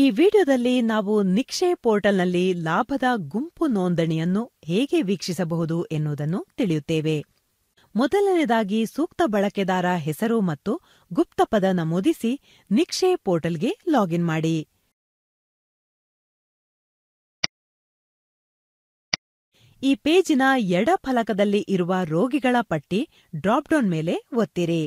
ಈ ವಿಡಿಯೋದಲ್ಲಿ ನಾವು ನಿಕ್ಷೆ ಪೋರ್ಟಲ್ನಲ್ಲಿ ಲಾಭದ ಗುಂಪು ನೋಂದಣಿಯನ್ನು ಹೇಗೆ ವೀಕ್ಷಿಸಬಹುದು ಎನ್ನುವುದನ್ನು ತಿಳಿಯುತ್ತೇವೆ ಮೊದಲನೇದಾಗಿ ಸೂಕ್ತ ಬಳಕೆದಾರ ಹೆಸರು ಮತ್ತು ಗುಪ್ತಪದ ನಮೂದಿಸಿ ನಿಕ್ಷೆ ಪೋರ್ಟಲ್ಗೆ ಲಾಗಿನ್ ಮಾಡಿ ಈ ಪೇಜಿನ ಎಡ ಫಲಕದಲ್ಲಿ ಇರುವ ರೋಗಿಗಳ ಪಟ್ಟಿ ಡ್ರಾಪ್ಡೌನ್ ಮೇಲೆ ಒತ್ತಿರಿ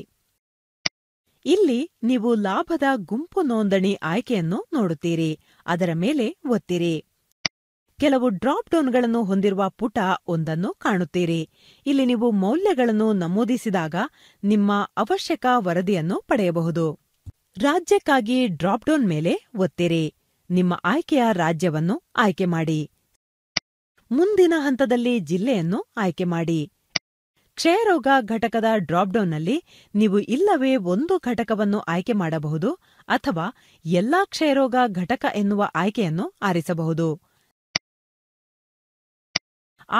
ಇಲ್ಲಿ ನೀವು ಲಾಭದ ಗುಂಪು ನೋಂದಣಿ ಆಯ್ಕೆಯನ್ನು ನೋಡುತ್ತೀರಿ ಅದರ ಮೇಲೆ ಒತ್ತಿರಿ ಕೆಲವು ಡ್ರಾಪ್ ಡೌನ್ಗಳನ್ನು ಹೊಂದಿರುವ ಪುಟ ಒಂದನ್ನು ಕಾಣುತ್ತೀರಿ ಇಲ್ಲಿ ನೀವು ಮೌಲ್ಯಗಳನ್ನು ನಮೂದಿಸಿದಾಗ ನಿಮ್ಮ ಅವಶ್ಯಕ ವರದಿಯನ್ನು ಪಡೆಯಬಹುದು ರಾಜ್ಯಕ್ಕಾಗಿ ಡ್ರಾಪ್ ಡೌನ್ ಮೇಲೆ ಒತ್ತಿರಿ ನಿಮ್ಮ ಆಯ್ಕೆಯ ರಾಜ್ಯವನ್ನು ಆಯ್ಕೆ ಮಾಡಿ ಮುಂದಿನ ಹಂತದಲ್ಲಿ ಜಿಲ್ಲೆಯನ್ನು ಆಯ್ಕೆ ಮಾಡಿ ಕ್ಷಯರೋಗ ಘಟಕದ ಡ್ರಾಪ್ಡೌನ್ನಲ್ಲಿ ನೀವು ಇಲ್ಲವೇ ಒಂದು ಘಟಕವನ್ನು ಆಯ್ಕೆ ಮಾಡಬಹುದು ಅಥವಾ ಎಲ್ಲಾ ಕ್ಷಯರೋಗ ಘಟಕ ಎನ್ನುವ ಆಯ್ಕೆಯನ್ನು ಆರಿಸಬಹುದು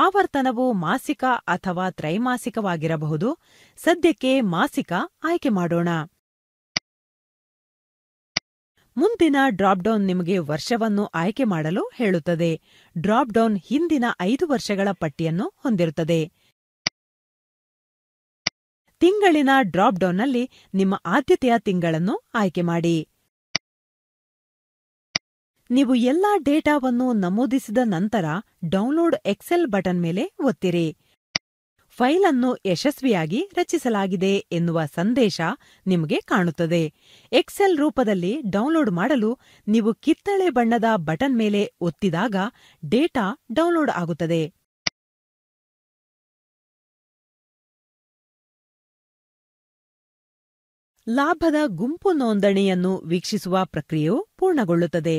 ಆವರ್ತನವು ಮಾಸಿಕ ಅಥವಾ ತ್ರೈಮಾಸಿಕವಾಗಿರಬಹುದು ಸದ್ಯಕ್ಕೆ ಮಾಸಿಕ ಆಯ್ಕೆ ಮಾಡೋಣ ಮುಂದಿನ ಡ್ರಾಪ್ಡೌನ್ ನಿಮಗೆ ವರ್ಷವನ್ನು ಆಯ್ಕೆ ಮಾಡಲು ಹೇಳುತ್ತದೆ ಡ್ರಾಪ್ಡೌನ್ ಹಿಂದಿನ ಐದು ವರ್ಷಗಳ ಪಟ್ಟಿಯನ್ನು ಹೊಂದಿರುತ್ತದೆ ತಿಂಗಳಿನ ಡ್ರಾಪ್ಡೌನ್ನಲ್ಲಿ ನಿಮ್ಮ ಆದ್ಯತೆಯ ತಿಂಗಳನ್ನು ಆಯ್ಕೆ ಮಾಡಿ ನೀವು ಎಲ್ಲಾ ಡೇಟಾವನ್ನು ನಮೂದಿಸಿದ ನಂತರ ಡೌನ್ಲೋಡ್ ಎಕ್ಸೆಲ್ ಬಟನ್ ಮೇಲೆ ಒತ್ತಿರಿ ಫೈಲ್ ಅನ್ನು ಯಶಸ್ವಿಯಾಗಿ ರಚಿಸಲಾಗಿದೆ ಎನ್ನುವ ಸಂದೇಶ ನಿಮಗೆ ಕಾಣುತ್ತದೆ ಎಕ್ಸೆಲ್ ರೂಪದಲ್ಲಿ ಡೌನ್ಲೋಡ್ ಮಾಡಲು ನೀವು ಕಿತ್ತಳೆ ಬಣ್ಣದ ಬಟನ್ ಮೇಲೆ ಒತ್ತಿದಾಗ ಡೇಟಾ ಡೌನ್ಲೋಡ್ ಆಗುತ್ತದೆ ಲಾಭದ ಗುಂಪು ನೋಂದಣಿಯನ್ನು ವೀಕ್ಷಿಸುವ ಪ್ರಕ್ರಿಯೆಯು ಪೂರ್ಣಗೊಳ್ಳುತ್ತದೆ